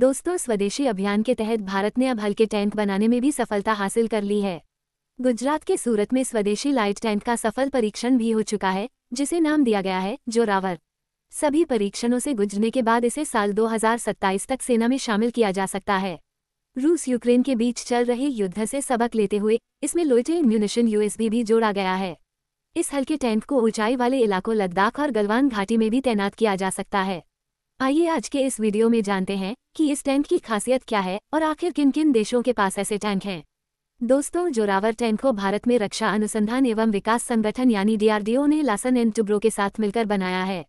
दोस्तों स्वदेशी अभियान के तहत भारत ने अब हल्के टैंक बनाने में भी सफलता हासिल कर ली है गुजरात के सूरत में स्वदेशी लाइट टैंक का सफल परीक्षण भी हो चुका है जिसे नाम दिया गया है जोरावर सभी परीक्षणों से गुजरने के बाद इसे साल दो तक सेना में शामिल किया जा सकता है रूस यूक्रेन के बीच चल रहे युद्ध से सबक लेते हुए इसमें लोइटे म्यूनिशन यूएसबी भी जोड़ा गया है इस हल्के टैंक को ऊंचाई वाले इलाकों लद्दाख और गलवान घाटी में भी तैनात किया जा सकता है आइए आज के इस वीडियो में जानते हैं कि इस टैंक की खासियत क्या है और आखिर किन किन देशों के पास ऐसे टैंक हैं दोस्तों जोरावर टैंक को भारत में रक्षा अनुसंधान एवं विकास संगठन यानी डीआरडीओ ने लासन एंड टुब्रो के साथ मिलकर बनाया है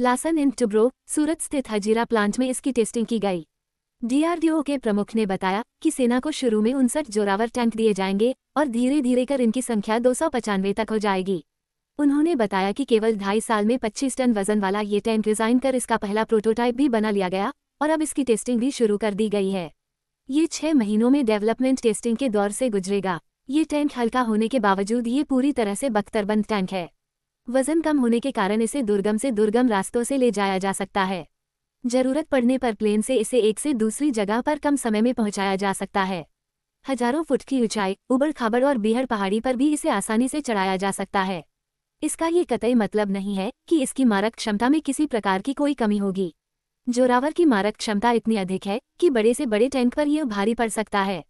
लासन एंड टुब्रो सूरत स्थित हजीरा प्लांट में इसकी टेस्टिंग की गई डीआरडीओ के प्रमुख ने बताया कि सेना को शुरू में उनसठ जोरावर टैंक दिए जाएंगे और धीरे धीरे कर इनकी संख्या दो तक हो जाएगी उन्होंने बताया कि केवल ढाई साल में 25 टन वजन वाला ये टैंक डिजाइन कर इसका पहला प्रोटोटाइप भी बना लिया गया और अब इसकी टेस्टिंग भी शुरू कर दी गई है ये छह महीनों में डेवलपमेंट टेस्टिंग के दौर से गुजरेगा ये टैंक हल्का होने के बावजूद ये पूरी तरह से बख्तरबंद टैंक है वजन कम होने के कारण इसे दुर्गम से दुर्गम रास्तों से ले जाया जा सकता है जरूरत पड़ने पर प्लेन से इसे एक से दूसरी जगह पर कम समय में पहुंचाया जा सकता है हजारों फुट की ऊंचाई उबड़ खाबड़ और बीहड़ पहाड़ी पर भी इसे आसानी से चढ़ाया जा सकता है इसका ये कतई मतलब नहीं है कि इसकी मारक क्षमता में किसी प्रकार की कोई कमी होगी जोरावर की मारक क्षमता इतनी अधिक है कि बड़े से बड़े टैंक पर यह भारी पड़ सकता है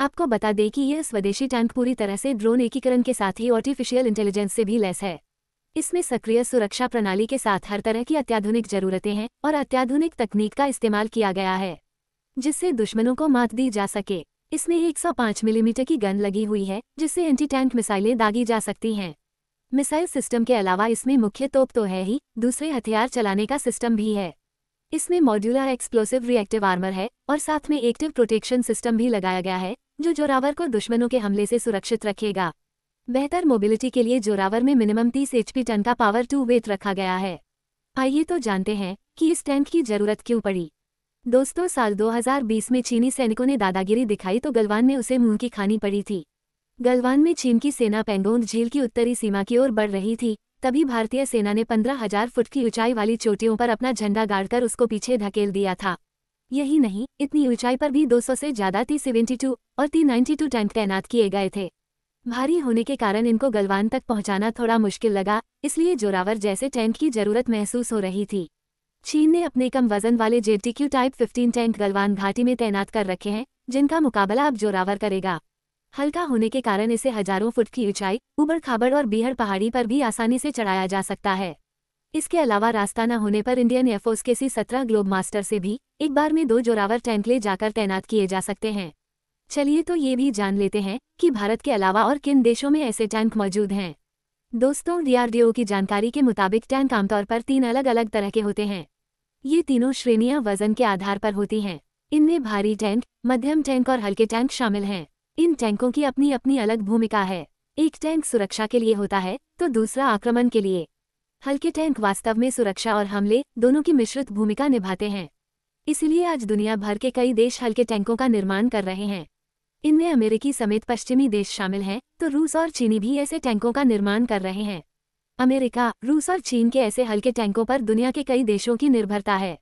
आपको बता दें कि यह स्वदेशी टैंक पूरी तरह से ड्रोन एकीकरण के साथ ही आर्टिफिशियल इंटेलिजेंस से भी लैस है इसमें सक्रिय सुरक्षा प्रणाली के साथ हर तरह की अत्याधुनिक जरूरतें हैं और अत्याधुनिक तकनीक का इस्तेमाल किया गया है जिससे दुश्मनों को मात दी जा सके इसमें 105 मिलीमीटर की गन लगी हुई है जिससे एंटी टैंक मिसाइलें दागी जा सकती हैं मिसाइल सिस्टम के अलावा इसमें मुख्य तोप तो है ही दूसरे हथियार चलाने का सिस्टम भी है इसमें मॉड्यूलर एक्सप्लोसिव रिएक्टिव आर्मर है और साथ में एक्टिव प्रोटेक्शन सिस्टम भी लगाया गया है जो जोरावर को दुश्मनों के हमले से सुरक्षित रखेगा बेहतर मोबिलिटी के लिए जोरावर में मिनिमम 30 एचपी टन का पावर टू वेट रखा गया है आइए तो जानते हैं कि इस टैंक की जरूरत क्यों पड़ी दोस्तों साल 2020 में चीनी सैनिकों ने दादागिरी दिखाई तो गलवान में उसे मुंह की खानी पड़ी थी गलवान में चीन की सेना पेंगोंग झील की उत्तरी सीमा की ओर बढ़ रही थी तभी भारतीय सेना ने पंद्रह हजार फुट की ऊंचाई वाली चोटियों पर अपना झंडा गाड़कर उसको पीछे धकेल दिया था यही नहीं इतनी ऊंचाई पर भी 200 से ज्यादा टी सेवेंटी और टी नाइन्टी टू टैंक तैनात किए गए थे भारी होने के कारण इनको गलवान तक पहुंचाना थोड़ा मुश्किल लगा इसलिए जोरावर जैसे टैंक की जरूरत महसूस हो रही थी चीन ने अपने कम वजन वाले जेटीक्यू टाइप 15 टैंक गलवान घाटी में तैनात कर रखे हैं जिनका मुकाबला अब जोरावर करेगा हल्का होने के कारण इसे हजारों फुट की ऊंचाई उबड़ खाबड़ और बीहड़ पहाड़ी पर भी आसानी से चढ़ाया जा सकता है इसके अलावा रास्ता न होने पर इंडियन एयरफोर्स के सी सत्रह ग्लोब मास्टर से भी एक बार में दो जोरावर टैंक ले जाकर तैनात किए जा सकते हैं चलिए तो ये भी जान लेते हैं कि भारत के अलावा और किन देशों में ऐसे टैंक मौजूद हैं दोस्तों डीआरडीओ की जानकारी के मुताबिक टैंक आमतौर पर तीन अलग अलग तरह के होते हैं ये तीनों श्रेणियां वजन के आधार पर होती हैं इनमें भारी टैंक मध्यम टैंक और हल्के टैंक शामिल हैं इन टैंकों की अपनी अपनी अलग भूमिका है एक टैंक सुरक्षा के लिए होता है तो दूसरा आक्रमण के लिए हल्के टैंक वास्तव में सुरक्षा और हमले दोनों की मिश्रित भूमिका निभाते हैं इसलिए आज दुनिया भर के कई देश हल्के टैंकों का निर्माण कर रहे हैं इनमें अमेरिकी समेत पश्चिमी देश शामिल हैं तो रूस और चीनी भी ऐसे टैंकों का निर्माण कर रहे हैं अमेरिका रूस और चीन के ऐसे हल्के टैंकों पर दुनिया के कई देशों की निर्भरता है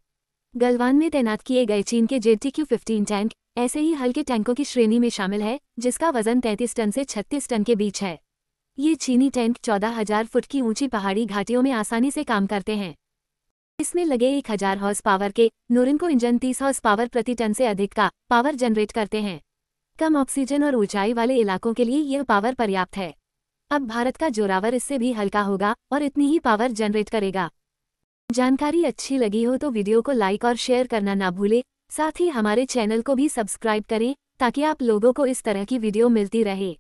गलवान में तैनात किए गए चीन के जेटी क्यू फिफ्टीन टैंक ऐसे ही हल्के टैंकों की श्रेणी में शामिल है जिसका वजन 33 टन से 36 टन के बीच है ये चीनी टैंक 14,000 फुट की ऊंची पहाड़ी घाटियों में आसानी से काम करते हैं इसमें लगे 1,000 हॉर्स पावर के नोरिनको इंजन 30 हॉर्स पावर प्रति टन से अधिक का पावर जनरेट करते हैं कम ऑक्सीजन और ऊंचाई वाले इलाकों के लिए यह पावर पर्याप्त है अब भारत का जोरावर इससे भी हल्का होगा और इतनी ही पावर जनरेट करेगा जानकारी अच्छी लगी हो तो वीडियो को लाइक और शेयर करना ना भूलें साथ ही हमारे चैनल को भी सब्सक्राइब करें ताकि आप लोगों को इस तरह की वीडियो मिलती रहे